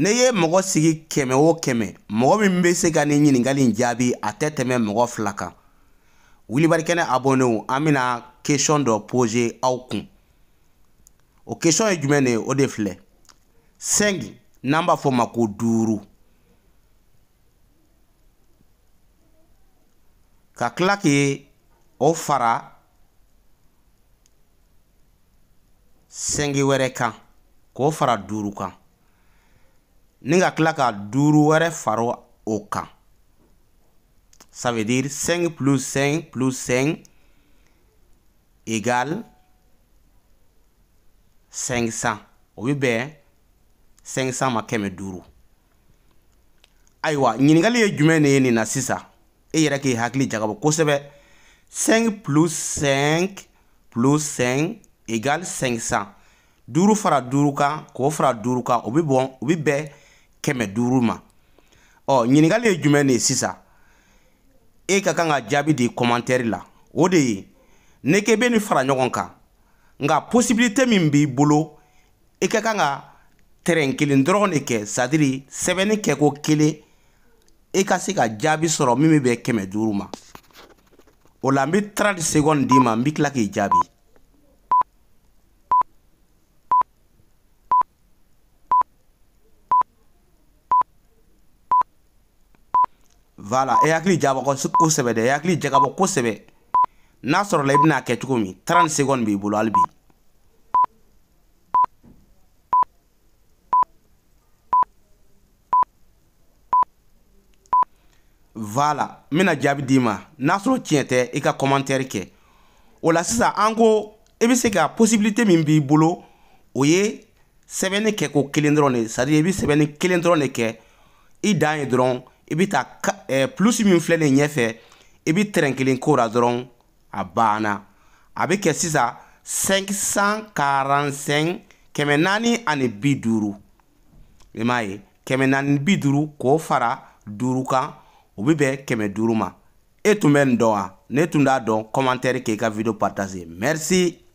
ne ye mɔgɔ sigi kɛmɛ o kɛmɛ mɔgɔ min be se ka ni ɲiningali jaabi a tɛ tɛmɛ mɔgɔ fila kan wilibarikɛnɛ abonnenw an bɛna kesiɔn dɔ pose aw kun o kesiɔn ye jumɛn ne o de filɛ sɛngi n'an b'a fɔ ma ko duuru ka tila o fara sɛngi wɛrɛ kan k'o fara duuru kan. ni ka tila ka duuru wɛrɛ fara o kan ça veut dire 5 plus 5 plus 5 égale 500 o bɛ bɛn 500 ma kɛmɛ duuru ayiwa ɲininkali ye jumɛn de ye nin na sisan e yɛrɛ k'i hakili jagabɔ kosɛbɛ 5 plus 5 plus 5 égale 500 duuru fara duuru kan k'o fara duuru kan o bɛ bɔn o bɛ bɛn kɛmɛ duuru ma ɔ ɲininkali ye jumɛn de ye sisan e ka kan ka jaabi di kɔmantɛri la o de ye ne k'e bɛ nin fara ɲɔgɔn kan nka posibilite min b'i bolo i ka kan ka tɛrɛn kelen dɔrɔn de kɛ sadiri sɛbɛnni kɛko kelen e ka se ka jaabi sɔrɔ min bɛ kɛmɛ duuru ma o la n bɛ taradi segɔni d'i ma n bɛ tila k'i jaabi. voilà e hakili jabɔ kosɛbɛ dɛ e hakili jagabɔ kosɛbɛ n'a sɔrɔla i bɛna kɛ cogo min 30 secondes b'i bolo hali bi voilà n bɛna jaabi d'i ma n'a sɔrɔ tiɲɛ tɛ i ka commentaire kɛ o la sisan an ko i bɛ se ka possibilité min b'i bolo o ye sɛbɛnni kɛ ko kelen dɔrɔn de c'est à dire i bɛ sɛbɛnni kelen dɔrɔn de kɛ i dan ye dɔrɔn i bɛ ta eh, plus min filɛ nin ɲɛfɛ i bɛ tɛrɛn kelen k'o la dɔrɔn a banna a bɛ kɛ sisan cinq cent quarante cinq kɛmɛ naani ani bi duuru i m'a ye kɛmɛ naani bi duuru k'o fara duuru kan o bɛ bɛn kɛmɛ duuru ma e tun bɛ nin dɔn wa ne tun t'a dɔn commentaire kɛ i ka video partager merci.